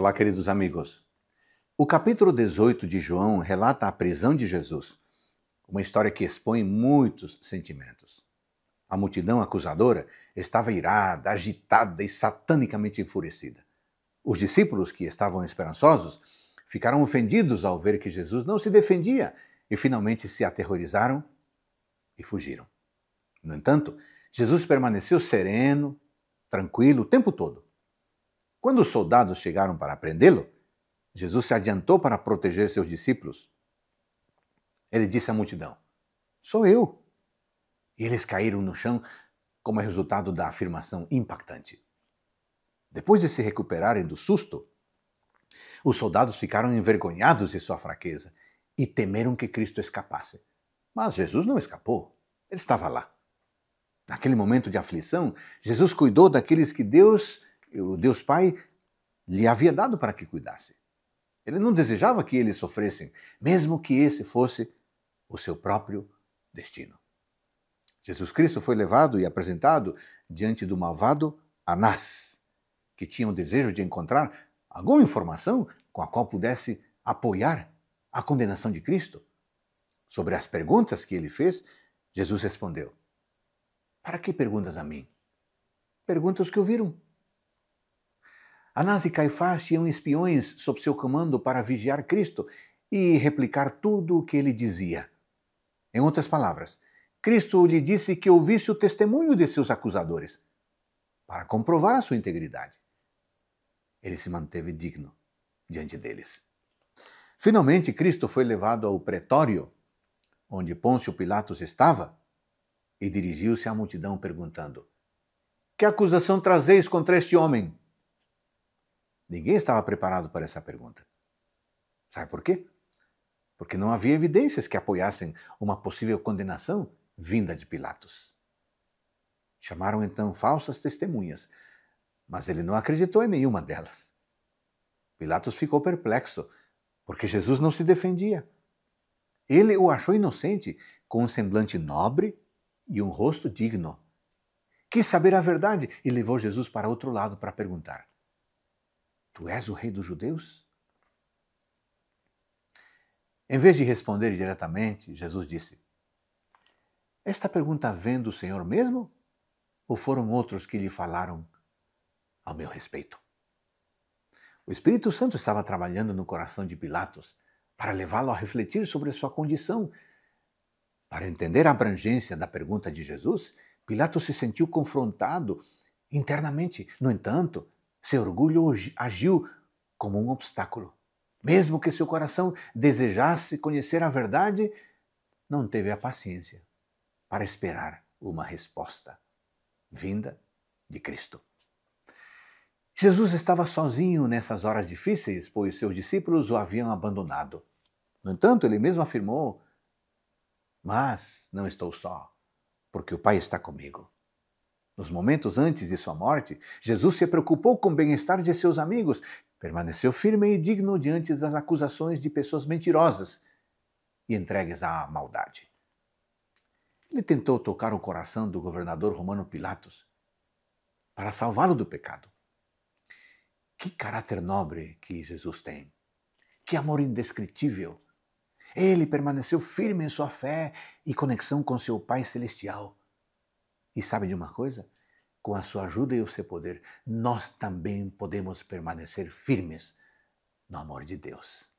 Olá, queridos amigos. O capítulo 18 de João relata a prisão de Jesus, uma história que expõe muitos sentimentos. A multidão acusadora estava irada, agitada e satanicamente enfurecida. Os discípulos, que estavam esperançosos, ficaram ofendidos ao ver que Jesus não se defendia e finalmente se aterrorizaram e fugiram. No entanto, Jesus permaneceu sereno, tranquilo o tempo todo. Quando os soldados chegaram para prendê-lo, Jesus se adiantou para proteger seus discípulos. Ele disse à multidão: Sou eu. E eles caíram no chão como é resultado da afirmação impactante. Depois de se recuperarem do susto, os soldados ficaram envergonhados de sua fraqueza e temeram que Cristo escapasse. Mas Jesus não escapou, ele estava lá. Naquele momento de aflição, Jesus cuidou daqueles que Deus o Deus Pai lhe havia dado para que cuidasse. Ele não desejava que eles sofressem, mesmo que esse fosse o seu próprio destino. Jesus Cristo foi levado e apresentado diante do malvado Anás, que tinha o desejo de encontrar alguma informação com a qual pudesse apoiar a condenação de Cristo. Sobre as perguntas que ele fez, Jesus respondeu: Para que perguntas a mim? Perguntas que ouviram. Anás e Caifás tinham espiões sob seu comando para vigiar Cristo e replicar tudo o que ele dizia. Em outras palavras, Cristo lhe disse que ouvisse o testemunho de seus acusadores para comprovar a sua integridade. Ele se manteve digno diante deles. Finalmente, Cristo foi levado ao pretório, onde Pôncio Pilatos estava, e dirigiu-se à multidão perguntando: Que acusação trazeis contra este homem? Ninguém estava preparado para essa pergunta. Sabe por quê? Porque não havia evidências que apoiassem uma possível condenação vinda de Pilatos. Chamaram então falsas testemunhas, mas ele não acreditou em nenhuma delas. Pilatos ficou perplexo, porque Jesus não se defendia. Ele o achou inocente, com um semblante nobre e um rosto digno. Quis saber a verdade e levou Jesus para outro lado para perguntar: Tu és o rei dos judeus? Em vez de responder diretamente, Jesus disse: Esta pergunta vem do Senhor mesmo? Ou foram outros que lhe falaram ao meu respeito? O Espírito Santo estava trabalhando no coração de Pilatos para levá-lo a refletir sobre sua condição. Para entender a abrangência da pergunta de Jesus, Pilatos se sentiu confrontado internamente. No entanto, seu orgulho agiu como um obstáculo. Mesmo que seu coração desejasse conhecer a verdade, não teve a paciência para esperar uma resposta vinda de Cristo. Jesus estava sozinho nessas horas difíceis, pois seus discípulos o haviam abandonado. No entanto, ele mesmo afirmou: Mas não estou só, porque o Pai está comigo. Nos momentos antes de sua morte, Jesus se preocupou com o bem-estar de seus amigos, permaneceu firme e digno diante das acusações de pessoas mentirosas e entregues à maldade. Ele tentou tocar o coração do governador romano Pilatos para salvá-lo do pecado. Que caráter nobre que Jesus tem! Que amor indescritível! Ele permaneceu firme em sua fé e conexão com seu Pai Celestial. E sabe de uma coisa? Com a sua ajuda e o seu poder, nós também podemos permanecer firmes no amor de Deus.